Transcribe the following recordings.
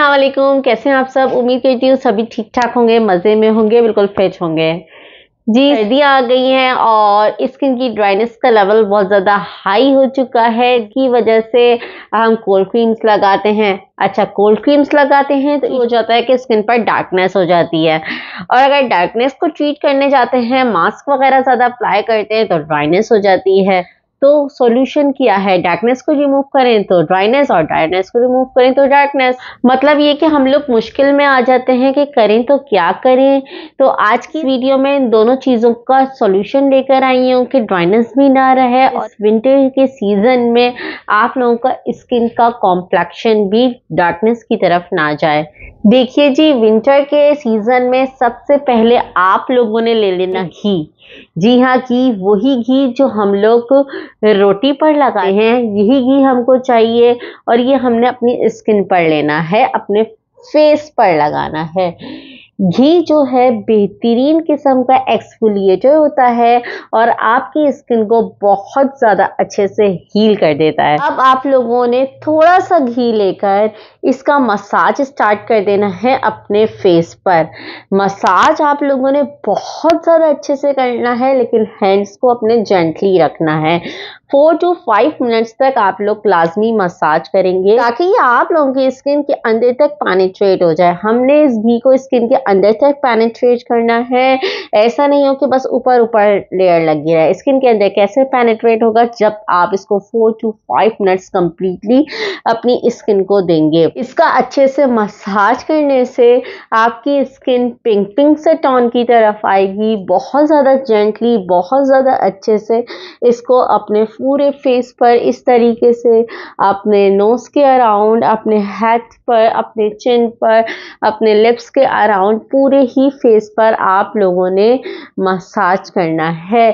असलकुम कैसे हैं आप सब उम्मीद करती हूँ सभी ठीक ठाक होंगे मज़े में होंगे बिल्कुल फ्रेश होंगे जी सर्दी आ गई है और स्किन की ड्राइनेस का लेवल बहुत ज़्यादा हाई हो चुका है की वजह से हम कोल्ड क्रीम्स लगाते हैं अच्छा कोल्ड क्रीम्स लगाते हैं तो ये हो जाता है कि स्किन पर डार्कनेस हो जाती है और अगर डार्कनेस को ट्रीट करने जाते हैं मास्क वगैरह ज़्यादा अप्लाई करते हैं तो ड्राइनेस हो जाती है तो सॉल्यूशन किया है डार्कनेस को रिमूव करें तो ड्राइनेस और ड्राइनेस को रिमूव करें तो डार्कनेस मतलब ये कि हम लोग मुश्किल में आ जाते हैं कि करें तो क्या करें तो आज की वीडियो में दोनों चीज़ों का सॉल्यूशन लेकर आई हूँ कि ड्राइनेस भी ना रहे और विंटर के सीज़न में आप लोगों का स्किन का कॉम्प्लेक्शन भी डार्कनेस की तरफ ना जाए देखिए जी विंटर के सीज़न में सबसे पहले आप लोगों ने ले लेना घी जी हाँ घी वही घी जो हम लोग रोटी पर लगाए हैं यही घी हमको चाहिए और ये हमने अपनी स्किन पर लेना है अपने फेस पर लगाना है घी जो है बेहतरीन किस्म का एक्सफोलिएटर होता है और आपकी स्किन को बहुत ज़्यादा अच्छे से हील कर देता है अब आप लोगों ने थोड़ा सा घी लेकर इसका मसाज स्टार्ट कर देना है अपने फेस पर मसाज आप लोगों ने बहुत ज़्यादा अच्छे से करना है लेकिन हैंड्स को अपने जेंटली रखना है फोर टू फाइव मिनट्स तक आप लोग लाजमी मसाज करेंगे ताकि ये आप लोगों की स्किन के अंदर तक पानी हो जाए हमने इस घी को स्किन के अंदर तक पैनिट्रेट करना है ऐसा नहीं हो कि बस ऊपर ऊपर लेयर लगी रहे स्किन के अंदर कैसे पैनिट्रेट होगा जब आप इसको four two five minutes completely अपनी स्किन को देंगे इसका अच्छे से मसाज करने से आपकी स्किन पिंक पिंक से टॉन की तरफ आएगी बहुत ज़्यादा जेंटली बहुत ज़्यादा अच्छे से इसको अपने पूरे फेस पर इस तरीके से अपने नोज़ के अराउंड अपने हेथ पर अपने चिन पर अपने लिप्स के अराउंड पूरे ही फेस पर आप लोगों ने मसाज करना है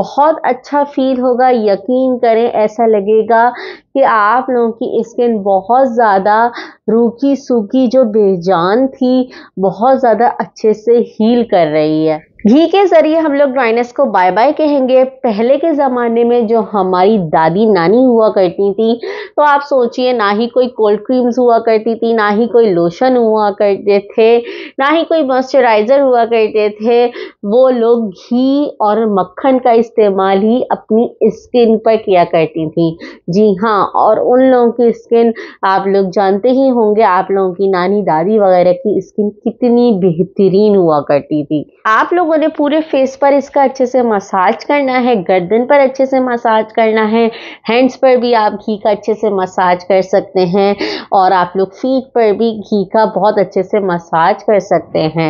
बहुत अच्छा फील होगा यकीन करें ऐसा लगेगा कि आप लोगों की स्किन बहुत ज़्यादा रूखी सूखी जो बेजान थी बहुत ज़्यादा अच्छे से हील कर रही है घी के जरिए हम लोग ड्राइनेस को बाय बाय कहेंगे पहले के ज़माने में जो हमारी दादी नानी हुआ करती थी तो आप सोचिए ना ही कोई कोल्ड क्रीम्स हुआ करती थी ना ही कोई लोशन हुआ करते थे ना ही कोई मॉइस्चराइज़र हुआ करते थे वो लोग घी और मक्खन का इस्तेमाल ही अपनी स्किन पर किया करती थी जी हाँ और उन लोगों की स्किन आप लोग जानते ही होंगे आप लोगों की नानी दादी वगैरह की स्किन कितनी बेहतरीन हुआ करती थी आप लोग लोगों ने पूरे फेस पर इसका अच्छे से मसाज करना है गर्दन पर अच्छे से मसाज करना है हैंड्स पर भी आप घी का अच्छे से मसाज कर सकते हैं और आप लोग फीट पर भी घी का बहुत अच्छे से मसाज कर सकते हैं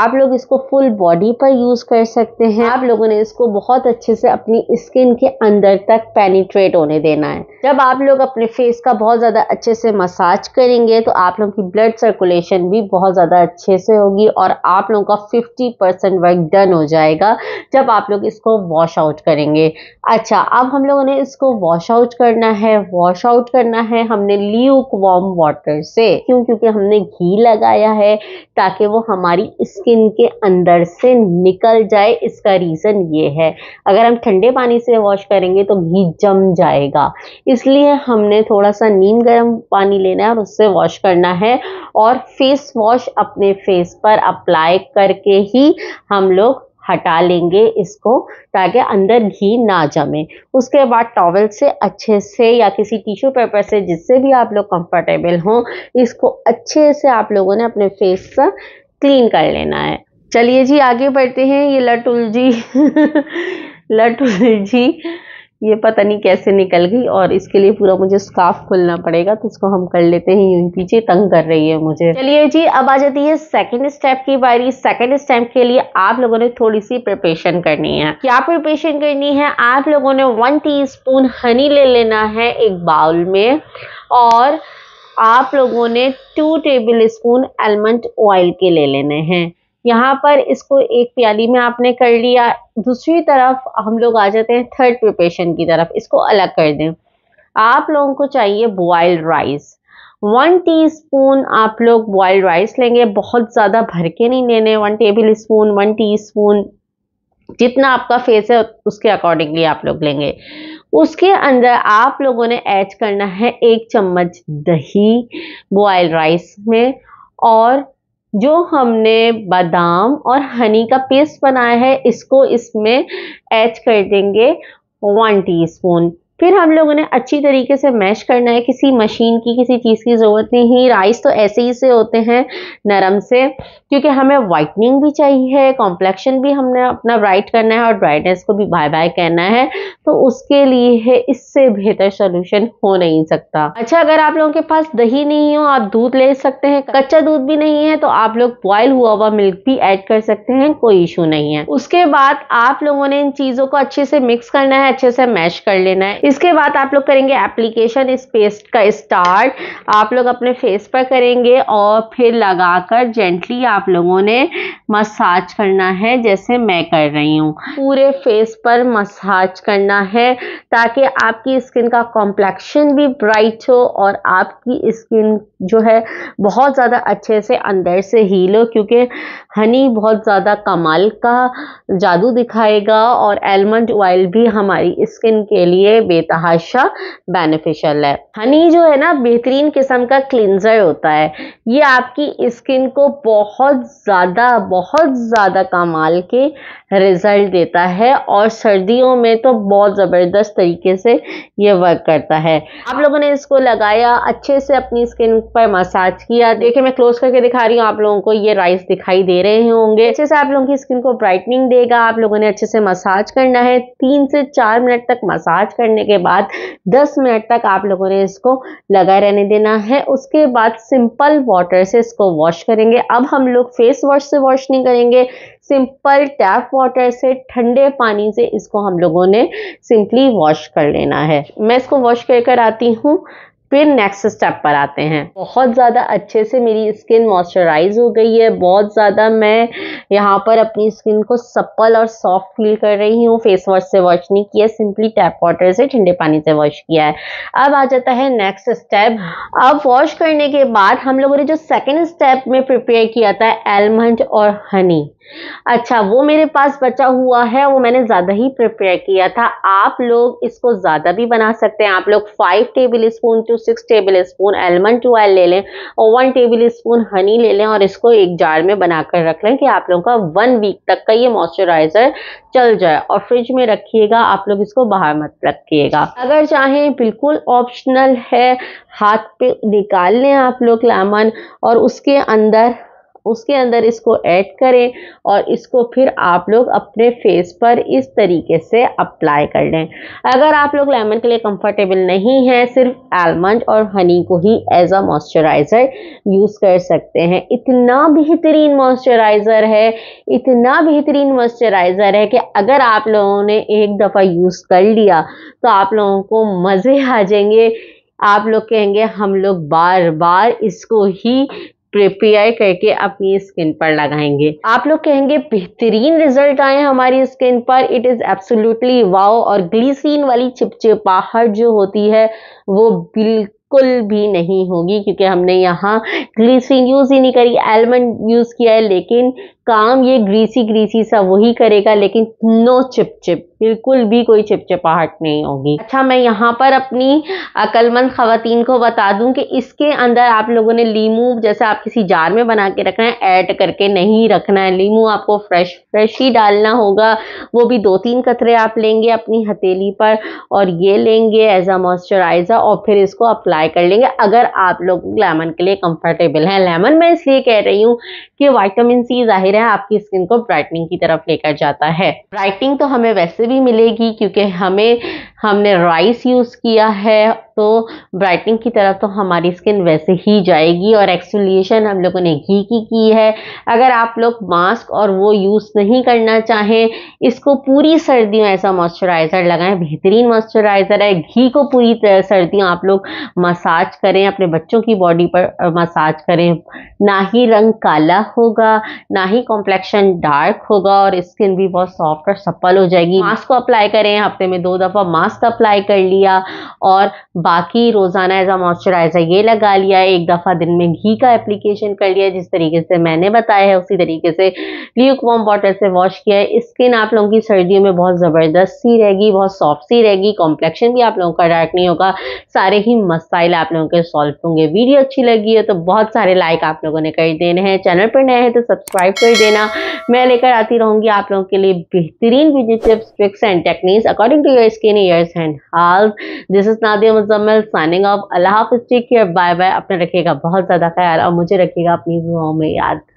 आप लोग इसको फुल बॉडी पर यूज़ कर सकते हैं आप लोगों ने इसको बहुत अच्छे से अपनी स्किन के अंदर तक पेनीट्रेट होने देना है जब आप लोग अपने फेस का बहुत ज़्यादा अच्छे से मसाज करेंगे तो आप लोग की ब्लड सर्कुलेशन भी बहुत ज़्यादा अच्छे से होगी और आप लोगों का fifty percent work like done हो जाएगा जब आप लोग इसको वॉश आउट करेंगे अच्छा अब हम लोगों ने इसको वॉश आउट करना है वॉश आउट करना है हमने ल्यूक वार्म वाटर से क्यों क्योंकि हमने घी लगाया है ताकि वो हमारी स्किन के अंदर से निकल जाए इसका रीज़न ये है अगर हम ठंडे पानी से वॉश करेंगे तो घी जम जाएगा इसलिए हमने थोड़ा सा नीम गर्म पानी लेना है और उससे वॉश करना है और फेस वॉश अपने फेस पर अप्लाई करके ही हम लोग हटा लेंगे इसको ताकि अंदर घी ना जमे उसके बाद टॉवल से अच्छे से या किसी टिश्यू पेपर से जिससे भी आप लोग कंफर्टेबल हो इसको अच्छे से आप लोगों ने अपने फेस से क्लीन कर लेना है चलिए जी आगे बढ़ते हैं ये लटुल जी लटुल जी ये पता नहीं कैसे निकल गई और इसके लिए पूरा मुझे स्काफ खोलना पड़ेगा तो इसको हम कर लेते हैं यूं पीछे तंग कर रही है मुझे चलिए जी अब आ जाती है सेकंड स्टेप की बारी सेकंड स्टेप के लिए आप लोगों ने थोड़ी सी प्रिपरेशन करनी है क्या प्रिपरेशन करनी है आप लोगों ने वन टी हनी ले लेना है एक बाउल में और आप लोगों ने two tablespoon almond oil के ले लेने हैं यहाँ पर इसको एक प्याली में आपने कर लिया दूसरी तरफ हम लोग आ जाते हैं थर्ड प्रिपरेशन की तरफ इसको अलग कर दें आप लोगों को चाहिए बॉयल राइस वन टीस्पून आप लोग बॉयल राइस लेंगे बहुत ज़्यादा भर के नहीं लेने one tablespoon one spoon जितना आपका फेस है उसके अकॉर्डिंगली आप लोग लेंगे उसके अंदर आप लोगों ने ऐड करना है एक चम्मच दही बॉयल राइस में और जो हमने बादाम और हनी का पेस्ट बनाया है इसको इसमें ऐड कर देंगे वन टीस्पून फिर हम लोगों ने अच्छी तरीके से मैश करना है किसी मशीन की किसी चीज़ की ज़रूरत नहीं राइस तो ऐसे ही से होते हैं नरम से क्योंकि हमें वाइटनिंग भी चाहिए कॉम्प्लेक्शन भी हमने अपना ब्राइट करना है और ड्राइनेस को भी बाय बाय कहना है तो उसके लिए है इससे बेहतर सोल्यूशन हो नहीं सकता अच्छा अगर आप लोगों के पास दही नहीं हो आप दूध ले सकते हैं कच्चा दूध भी नहीं है तो आप लोग बॉयल हुआ हुआ मिल्क भी ऐड कर सकते हैं कोई इशू नहीं है उसके बाद आप लोगों ने इन चीज़ों को अच्छे से मिक्स करना है अच्छे से मैश कर लेना है इसके बाद आप लोग करेंगे एप्लीकेशन इस पेस्ट का स्टार्ट आप लोग अपने फेस पर करेंगे और फिर लगाकर जेंटली आप लोगों ने मसाज करना है जैसे मैं कर रही हूँ पूरे फेस पर मसाज करना है ताकि आपकी स्किन का कॉम्प्लेक्शन भी ब्राइट हो और आपकी स्किन जो है बहुत ज़्यादा अच्छे से अंदर से हील हो क्योंकि हनी बहुत ज़्यादा कमाल का जादू दिखाएगा और एलमंड ऑयल भी हमारी स्किन के लिए बेतहाशा बेनिफिशियल है हनी जो है ना बेहतरीन किस्म का क्लिनजर होता है ये आपकी स्किन को बहुत ज़्यादा बहुत ज़्यादा कमाल के रिज़ल्ट देता है और सर्दियों में तो बहुत ज़बरदस्त तरीके से ये वर्क करता है आप लोगों ने इसको लगाया अच्छे से अपनी स्किन पर मसाज किया देखिए मैं क्लोज करके दिखा रही हूँ आप लोगों को ये राइस दिखाई दे रहे होंगे अच्छे से आप लोगों की स्किन को ब्राइटनिंग देगा आप लोगों ने अच्छे से मसाज करना है तीन से चार मिनट तक मसाज करने के बाद दस मिनट तक आप लोगों ने इसको लगाए रहने देना है उसके बाद सिंपल वाटर से इसको वॉश करेंगे अब हम लोग फेस वॉश से वॉश कंडीशनिंग करेंगे सिंपल टैप वाटर से ठंडे पानी से इसको हम लोगों ने सिंपली वॉश कर लेना है मैं इसको वॉश कर कर आती हूँ फिर नेक्स्ट स्टेप पर आते हैं बहुत ज़्यादा अच्छे से मेरी स्किन मॉइस्चराइज हो गई है बहुत ज़्यादा मैं यहाँ पर अपनी स्किन को सप्पल और सॉफ्ट फील कर रही हूँ फेस वॉश से वॉश नहीं किया सिंपली टैप वाटर से ठंडे पानी से वॉश किया है अब आ जाता है नेक्स्ट स्टेप अब वॉश करने के बाद हम लोगों ने जो सेकेंड स्टेप में प्रिपेयर किया था एलमंड और हनी अच्छा वो मेरे पास बचा हुआ है वो मैंने ज़्यादा ही प्रिपेयर किया था आप लोग इसको ज़्यादा भी बना सकते हैं आप लोग five tablespoon to to six tablespoon almond oil ले लें और वन टेबल स्पून हनी ले लें और इसको एक जार में बनाकर रख लें कि आप लोगों का वन वीक तक का ये मॉइस्चराइजर चल जाए और फ्रिज में रखिएगा आप लोग इसको बाहर मत रखिएगा अगर चाहें बिल्कुल ऑप्शनल है हाथ पे निकाल लें आप लोग लेमन और उसके अंदर उसके अंदर इसको ऐड करें और इसको फिर आप लोग अपने फेस पर इस तरीके से अप्लाई कर लें अगर आप लोग लेमन के लिए कंफर्टेबल नहीं हैं सिर्फ आलमंड और हनी को ही एज अ मॉइस्चराइज़र यूज़ कर सकते हैं इतना बेहतरीन मॉइस्चराइज़र है इतना बेहतरीन मॉइस्चराइज़र है कि अगर आप लोगों ने एक दफ़ा यूज़ कर लिया तो आप लोगों को मज़े आ जाएंगे आप लोग कहेंगे हम लोग बार बार इसको ही प्रिपेयर करके अपनी स्किन पर लगाएंगे आप लोग कहेंगे बेहतरीन रिजल्ट आए हमारी स्किन पर इट इज़ एब्सोल्युटली वाओ और ग्लीसिन वाली चिपचिपाहट जो होती है वो बिल्कुल भी नहीं होगी क्योंकि हमने यहाँ ग्लीसिन यूज़ ही नहीं करी एलमंड यूज़ किया है लेकिन काम ये ग्रीसी ग्रीसी सा वही करेगा लेकिन नो चिप चिप बिल्कुल भी कोई चिपचिपाहट नहीं होगी अच्छा मैं यहाँ पर अपनी अकलमंद खातन को बता दूं कि इसके अंदर आप लोगों ने लीमू जैसे आप किसी जार में बना के रखना है ऐड करके नहीं रखना है लीमू आपको फ्रेश फ्रेश ही डालना होगा वो भी दो तीन कतरे आप लेंगे अपनी हथेली पर और ये लेंगे एज अ मॉइस्चराइज़र और फिर इसको अप्लाई कर लेंगे अगर आप लोग लेमन के लिए कंफर्टेबल हैं लेमन मैं इसलिए कह रही हूँ कि वाइटामिन सी ज़ाहिर है है आपकी स्किन को ब्राइटनिंग की तरफ लेकर जाता है ब्राइटनिंग तो हमें वैसे भी मिलेगी क्योंकि हमें हमने राइस यूज़ किया है तो ब्राइटनिंग की तरफ तो हमारी स्किन वैसे ही जाएगी और एक्सफोलिएशन हम लोगों ने घी की की है अगर आप लोग मास्क और वो यूज़ नहीं करना चाहें इसको पूरी सर्दियों ऐसा मॉइस्चराइज़र लगाएं बेहतरीन मॉइस्चराइज़र है घी को पूरी सर्दियों आप लोग मसाज करें अपने बच्चों की बॉडी पर मसाज करें ना ही रंग काला होगा ना ही कॉम्प्लेक्शन डार्क होगा और स्किन भी बहुत सॉफ्ट और सप्पल हो जाएगी मास्क को अप्लाई करें हफ्ते में दो दफ़ा मास्क मास्क अप्लाई कर लिया और बाकी रोज़ाना एज मॉइस्चराइज़र ये लगा लिया एक दफ़ा दिन में घी का एप्लीकेशन कर लिया जिस तरीके से मैंने बताया है उसी तरीके से ल्यूक वॉम वाटर से वॉश किया है स्किन आप लोगों की सर्दियों में बहुत ज़बरदस्त सी रहेगी बहुत सॉफ्ट सी रहेगी कॉम्प्लेक्शन भी आप लोगों का डार्क नहीं होगा सारे ही मसाइल आप लोगों के सॉल्व होंगे वीडियो अच्छी लगी है तो बहुत सारे लाइक आप लोगों ने कर देने हैं चैनल पर नए हैं तो सब्सक्राइब कर देना मैं लेकर आती रहूँगी आप लोगों के लिए बेहतरीन video tips tricks and techniques according to your skin ear wears and hauls this is Nadia Muzammil signing off अल्लाह हाफ टेक केयर बाय बाय अपना रखिएगा बहुत ज़्यादा ख्याल और मुझे रखिएगा अपनी दुआओं में याद